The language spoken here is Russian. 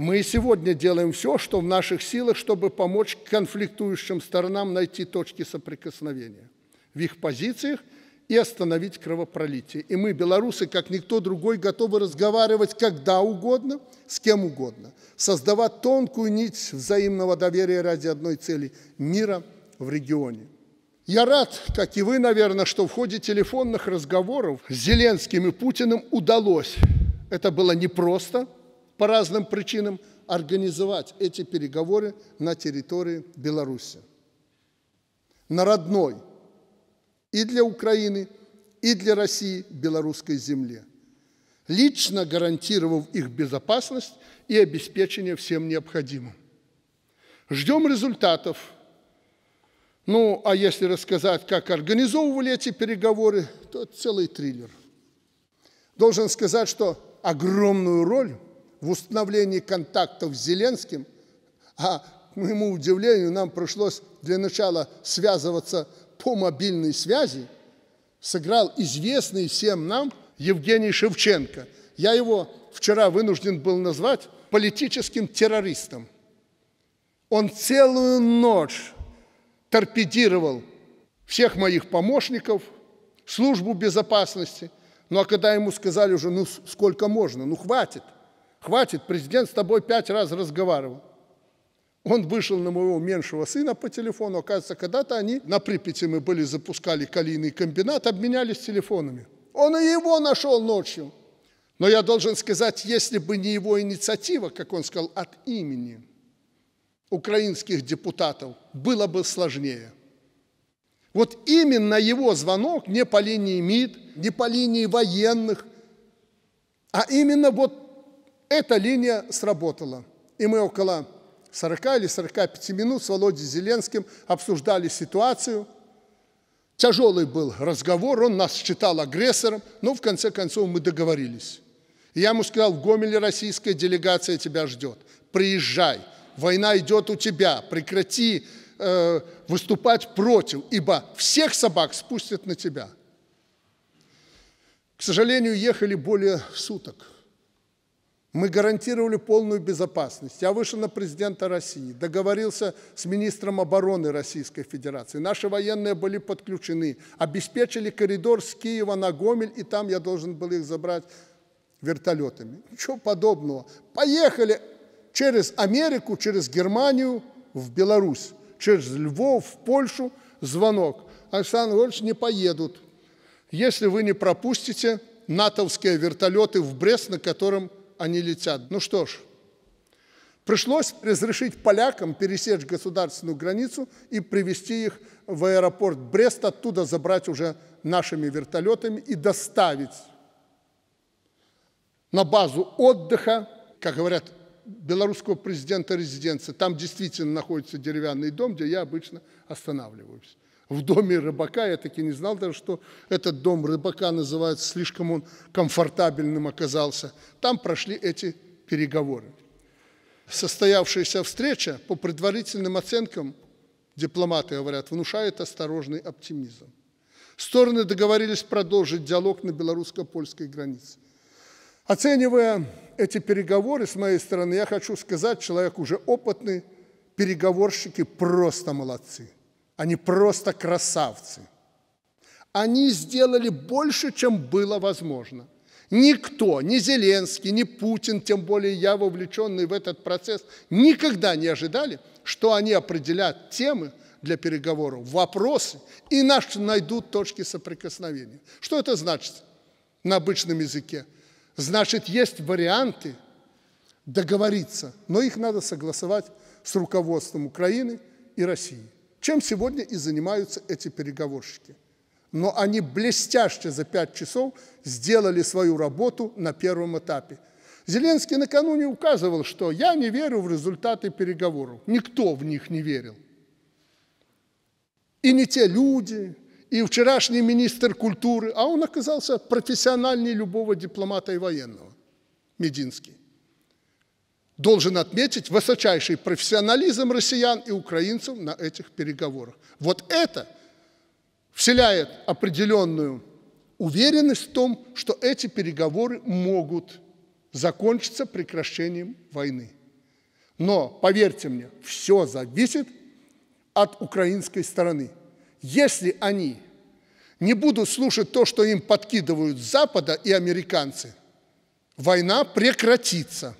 Мы и сегодня делаем все, что в наших силах, чтобы помочь конфликтующим сторонам найти точки соприкосновения в их позициях и остановить кровопролитие. И мы, белорусы, как никто другой, готовы разговаривать когда угодно, с кем угодно, создавать тонкую нить взаимного доверия ради одной цели – мира в регионе. Я рад, как и вы, наверное, что в ходе телефонных разговоров с Зеленским и Путиным удалось. Это было непросто – по разным причинам организовать эти переговоры на территории Беларуси. На родной и для Украины, и для России белорусской земле, лично гарантировав их безопасность и обеспечение всем необходимым. Ждем результатов. Ну, а если рассказать, как организовывали эти переговоры, то целый триллер. Должен сказать, что огромную роль в установлении контактов с Зеленским, а к моему удивлению нам пришлось для начала связываться по мобильной связи, сыграл известный всем нам Евгений Шевченко. Я его вчера вынужден был назвать политическим террористом. Он целую ночь торпедировал всех моих помощников, службу безопасности. Ну а когда ему сказали уже, ну сколько можно, ну хватит – Хватит, президент с тобой пять раз разговаривал. Он вышел на моего меньшего сына по телефону. Оказывается, когда-то они на Припяти мы были, запускали калийный комбинат, обменялись телефонами. Он и его нашел ночью. Но я должен сказать, если бы не его инициатива, как он сказал, от имени украинских депутатов, было бы сложнее. Вот именно его звонок не по линии МИД, не по линии военных, а именно вот эта линия сработала. И мы около 40 или 45 минут с Володей Зеленским обсуждали ситуацию. Тяжелый был разговор, он нас считал агрессором, но в конце концов мы договорились. И я ему сказал, в Гомеле российская делегация тебя ждет. Приезжай, война идет у тебя, прекрати э, выступать против, ибо всех собак спустят на тебя. К сожалению, ехали более суток – мы гарантировали полную безопасность. Я вышел на президента России, договорился с министром обороны Российской Федерации. Наши военные были подключены, обеспечили коридор с Киева на Гомель, и там я должен был их забрать вертолетами. Ничего подобного. Поехали через Америку, через Германию в Беларусь, через Львов, в Польшу звонок. Александр Григорьевич, не поедут, если вы не пропустите натовские вертолеты в Брест, на котором они летят. Ну что ж, пришлось разрешить полякам пересечь государственную границу и привести их в аэропорт Брест, оттуда забрать уже нашими вертолетами и доставить на базу отдыха, как говорят, белорусского президента резиденции. Там действительно находится деревянный дом, где я обычно останавливаюсь в доме рыбака. Я таки не знал даже, что этот дом рыбака называется, слишком он комфортабельным оказался. Там прошли эти переговоры. Состоявшаяся встреча, по предварительным оценкам, дипломаты говорят, внушает осторожный оптимизм. Стороны договорились продолжить диалог на белорусско-польской границе. Оценивая эти переговоры, с моей стороны, я хочу сказать, человек уже опытный, переговорщики просто молодцы – они просто красавцы. Они сделали больше, чем было возможно. Никто, ни Зеленский, ни Путин, тем более я, вовлеченный в этот процесс, никогда не ожидали, что они определят темы для переговоров, вопросы, и наш найдут точки соприкосновения. Что это значит на обычном языке? Значит, есть варианты договориться, но их надо согласовать с руководством Украины и России чем сегодня и занимаются эти переговорщики. Но они блестяще за пять часов сделали свою работу на первом этапе. Зеленский накануне указывал, что я не верю в результаты переговоров. Никто в них не верил. И не те люди, и вчерашний министр культуры, а он оказался профессиональнее любого дипломата и военного, Мединский должен отметить высочайший профессионализм россиян и украинцев на этих переговорах. Вот это вселяет определенную уверенность в том, что эти переговоры могут закончиться прекращением войны. Но, поверьте мне, все зависит от украинской стороны. Если они не будут слушать то, что им подкидывают Запада и американцы, война прекратится.